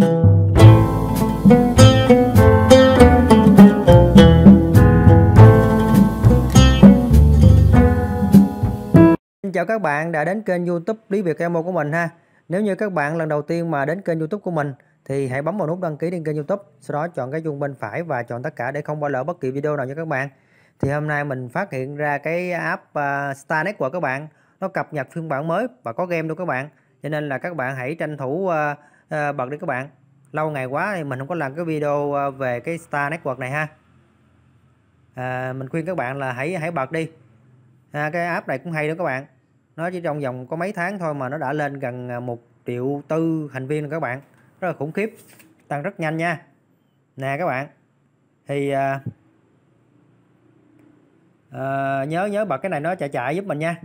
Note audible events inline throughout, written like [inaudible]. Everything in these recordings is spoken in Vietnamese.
chào các bạn đã đến kênh youtube Lý Việt Emo của mình ha Nếu như các bạn lần đầu tiên mà đến kênh youtube của mình thì hãy bấm vào nút đăng ký lên kênh youtube Sau đó chọn cái chuông bên phải và chọn tất cả để không bỏ lỡ bất kỳ video nào nha các bạn Thì hôm nay mình phát hiện ra cái app uh, Star Network các bạn Nó cập nhật phiên bản mới và có game luôn các bạn Cho nên là các bạn hãy tranh thủ à, Ờ, bật đi các bạn lâu ngày quá thì mình không có làm cái video ờ, về cái Star Network này ha à, mình khuyên các bạn là hãy hãy bật đi à, cái app này cũng hay đó các bạn nó chỉ trong vòng có mấy tháng thôi mà nó đã lên gần một triệu tư thành viên rồi các bạn rất là khủng khiếp tăng rất nhanh nha nè các bạn thì à, à, nhớ nhớ bật cái này nó chạy chạy giúp mình nha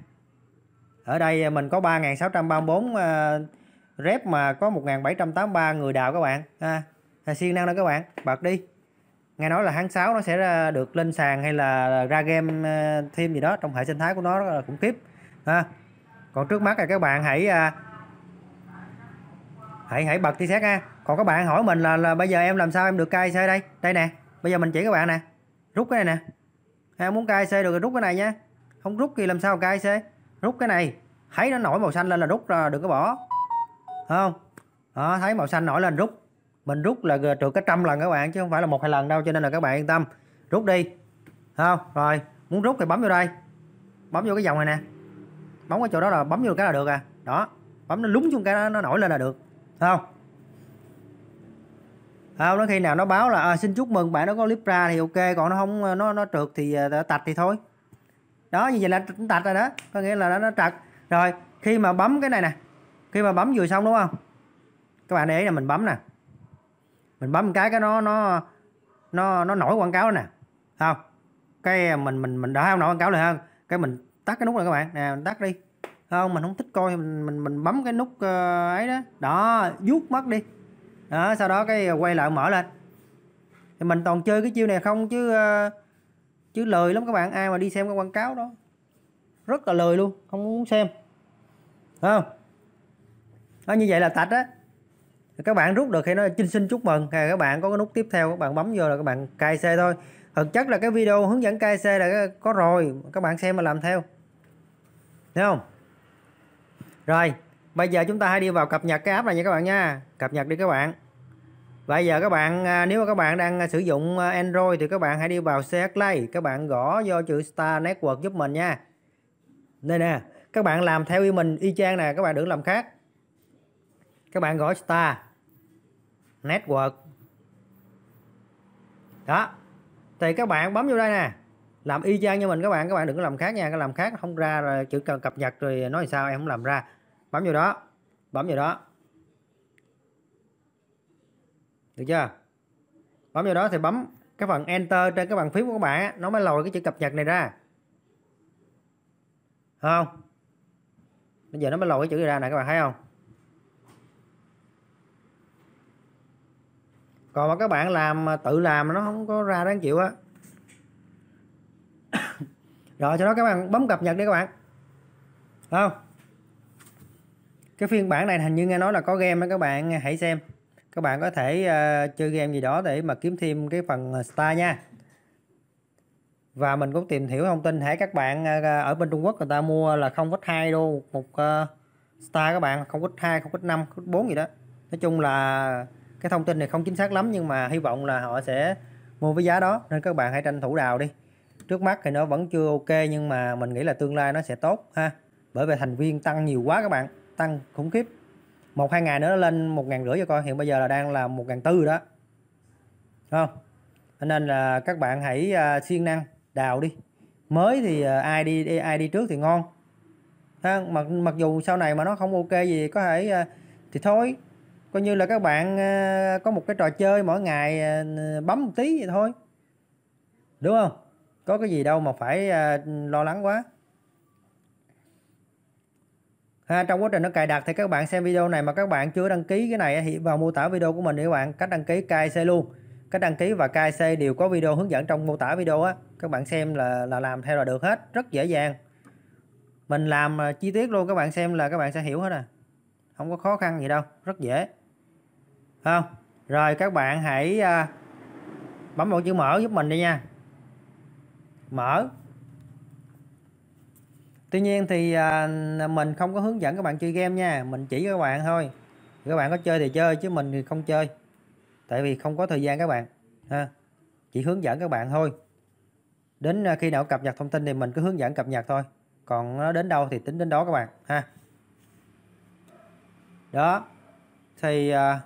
ở đây mình có 3.634 à, rep mà có 1783 người đào các bạn à, siêng năng đó các bạn bật đi nghe nói là tháng 6 nó sẽ được lên sàn hay là ra game ờ, thêm gì đó trong hệ sinh thái của nó là khủng khiếp ha à. còn trước mắt là các bạn hãy à, hãy hãy bật tí xét ha còn các bạn hỏi mình là, là bây giờ em làm sao em được KIC đây đây nè bây giờ mình chỉ các bạn nè rút cái này nè em muốn KIC được rút cái này nhé không rút thì làm sao KIC rút cái này thấy nó nổi màu xanh lên là rút ra đừng có bỏ không đó, thấy màu xanh nổi lên rút mình rút là trượt cái trăm lần các bạn chứ không phải là một hai lần đâu cho nên là các bạn yên tâm rút đi không rồi muốn rút thì bấm vô đây bấm vô cái dòng này nè bấm cái chỗ đó là bấm vô cái là được à đó bấm nó lúng xuống cái đó, nó nổi lên là được không không nó khi nào nó báo là à, xin chúc mừng bạn nó có ra thì ok còn nó không nó nó trượt thì à, tạch thì thôi đó như vậy là tạch rồi đó có nghĩa là nó, nó trật rồi khi mà bấm cái này nè khi mà bấm vừa xong đúng không các bạn để ý là mình bấm nè mình bấm cái cái nó nó nó nó nổi quảng cáo nè không cái mình mình mình đã không nổi quảng cáo rồi hơn cái mình tắt cái nút này các bạn nè mình tắt đi không mình không thích coi mình mình, mình bấm cái nút ờ, ấy đó đó vuốt mất đi đó sau đó cái quay lại mở lên thì mình toàn chơi cái chiêu này không chứ ờ, chứ lời lắm các bạn ai mà đi xem cái quảng cáo đó rất là lời luôn không muốn xem không đó như vậy là tạch á các bạn rút được thì nó chinh xin chúc mừng thì các bạn có cái nút tiếp theo các bạn bấm vô là các bạn cài xe thôi thực chất là cái video hướng dẫn KC là có rồi các bạn xem mà làm theo thấy không rồi bây giờ chúng ta hãy đi vào cập nhật cái app này nha các bạn nha cập nhật đi các bạn bây giờ các bạn nếu mà các bạn đang sử dụng Android thì các bạn hãy đi vào CH Play các bạn gõ vô chữ Star Network giúp mình nha đây nè các bạn làm theo ý mình y chang nè các bạn đừng làm khác các bạn gọi star network đó thì các bạn bấm vô đây nè làm y chang như mình các bạn các bạn đừng có làm khác nha cái làm khác không ra rồi chữ cần cập nhật rồi nói sao em không làm ra bấm vô đó bấm vô đó được chưa bấm vô đó thì bấm cái phần enter trên cái bàn phím của các bạn nó mới lòi cái chữ cập nhật này ra không bây giờ nó mới lòi cái chữ này ra nè các bạn thấy không còn mà các bạn làm tự làm nó không có ra đáng chịu á [coughs] rồi cho đó các bạn bấm cập nhật đi các bạn không cái phiên bản này hình như nghe nói là có game đó các bạn hãy xem các bạn có thể uh, chơi game gì đó để mà kiếm thêm cái phần ờ, star nha và mình cũng tìm hiểu thông tin hãy các bạn uh, ở bên Trung Quốc người ta mua là 0.2 đô một uh, star các bạn 0.2 0.5 0.4 gì đó nói chung là cái thông tin này không chính xác lắm nhưng mà hy vọng là họ sẽ mua với giá đó nên các bạn hãy tranh thủ đào đi trước mắt thì nó vẫn chưa ok nhưng mà mình nghĩ là tương lai nó sẽ tốt ha bởi vì thành viên tăng nhiều quá các bạn tăng khủng khiếp một hai ngày nữa nó lên một ngàn rưỡi cho coi hiện bây giờ là đang là một ngàn tư đó không nên là các bạn hãy à, siêng năng đào đi mới thì à, ai đi ai đi trước thì ngon ha mặc mặc dù sau này mà nó không ok gì có thể à, thì thôi coi như là các bạn ờ, có một cái trò chơi mỗi ngày ờ, bấm một tí vậy thôi đúng không có cái gì đâu mà phải ờ, lo lắng quá ha trong quá trình nó cài đặt thì các bạn xem video này mà các bạn chưa đăng ký cái này thì vào mô tả video của mình để các bạn cách đăng ký KIC luôn cách đăng ký và KIC đều có video hướng dẫn trong mô tả video á các bạn xem là là làm theo là được hết rất dễ dàng mình làm chi tiết luôn các bạn xem là các bạn sẽ hiểu hết à không có khó khăn gì đâu rất dễ không? Rồi các bạn hãy à, bấm vào chữ mở giúp mình đi nha. Mở. Tuy nhiên thì à, mình không có hướng dẫn các bạn chơi game nha, mình chỉ các bạn thôi. Các bạn có chơi thì chơi chứ mình thì không chơi. Tại vì không có thời gian các bạn ha. Chỉ hướng dẫn các bạn thôi. Đến à, khi nào cập nhật thông tin thì mình cứ hướng dẫn cập nhật thôi. Còn nó đến đâu thì tính đến đó các bạn ha. Đó. Thì à,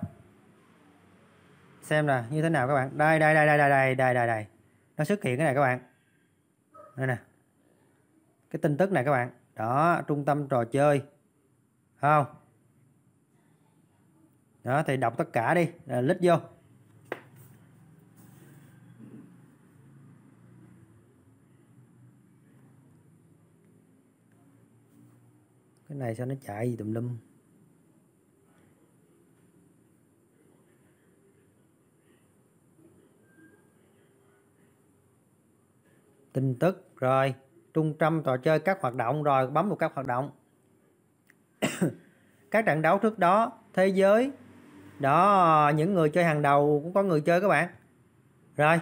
xem là như thế nào các bạn đây đây đây đây đây đây đây đây đây nó xuất hiện cái này các bạn đây nè cái tin tức này các bạn đó trung tâm trò chơi không đó thì đọc tất cả đi lít vô cái này sao nó chạy gì tùm lum tin tức rồi trung tâm trò chơi các hoạt động rồi bấm vào các hoạt động [coughs] các trận đấu trước đó thế giới đó những người chơi hàng đầu cũng có người chơi các bạn rồi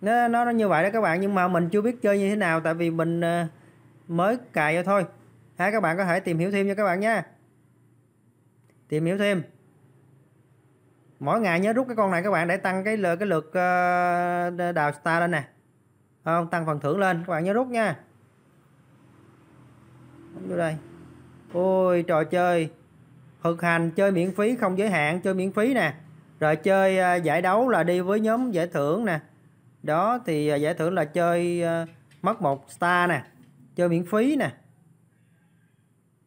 nó nó, nó như vậy đó các bạn nhưng mà mình chưa biết chơi như thế nào tại vì mình ờ, mới cài vô thôi hai các bạn có thể tìm hiểu thêm cho các bạn nha tìm hiểu thêm mỗi ngày nhớ rút cái con này các bạn để tăng cái lượt cái lượt ờ, đào star lên nè không tăng phần thưởng lên các bạn nhớ rút nha vô đây ôi trò chơi thực hành chơi miễn phí không giới hạn chơi miễn phí nè rồi chơi à, giải đấu là đi với nhóm giải thưởng nè đó thì à, giải thưởng là chơi à, mất một star nè chơi miễn phí nè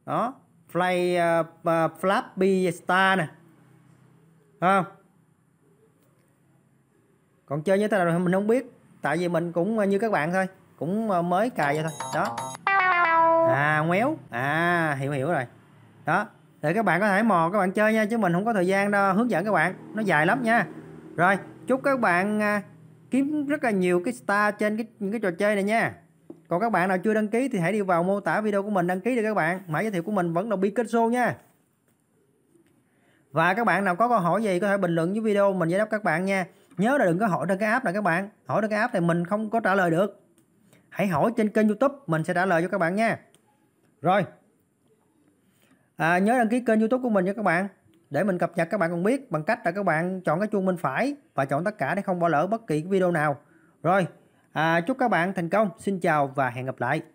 đó play uh, uh, flappy star nè không còn chơi như thế nào mình không biết tại vì mình cũng à, như các bạn thôi cũng à, mới cài vậy thôi đó à ngoéo à hiểu hiểu rồi đó để các bạn có thể mò các bạn chơi nha chứ mình không có thời gian đâu hướng dẫn các bạn nó dài lắm nha rồi chúc các bạn à, kiếm rất là nhiều cái star trên cái, những cái trò chơi này nha còn các bạn nào chưa đăng ký thì hãy đi vào mô tả video của mình đăng ký đi các bạn mã giới thiệu của mình vẫn là Pikachu nha và các bạn nào có câu hỏi gì có thể bình luận dưới video mình giải đáp các bạn nha nhớ là đừng có hỏi trên cái app này các bạn hỏi trên cái app này mình không có trả lời được hãy hỏi trên kênh youtube mình sẽ trả lời cho các bạn nha rồi à, nhớ đăng ký kênh youtube của mình nha các bạn để mình cập nhật các bạn còn biết bằng cách là các bạn chọn cái chuông bên phải và chọn tất cả để không bỏ lỡ bất kỳ video nào rồi à, chúc các bạn thành công xin chào và hẹn gặp lại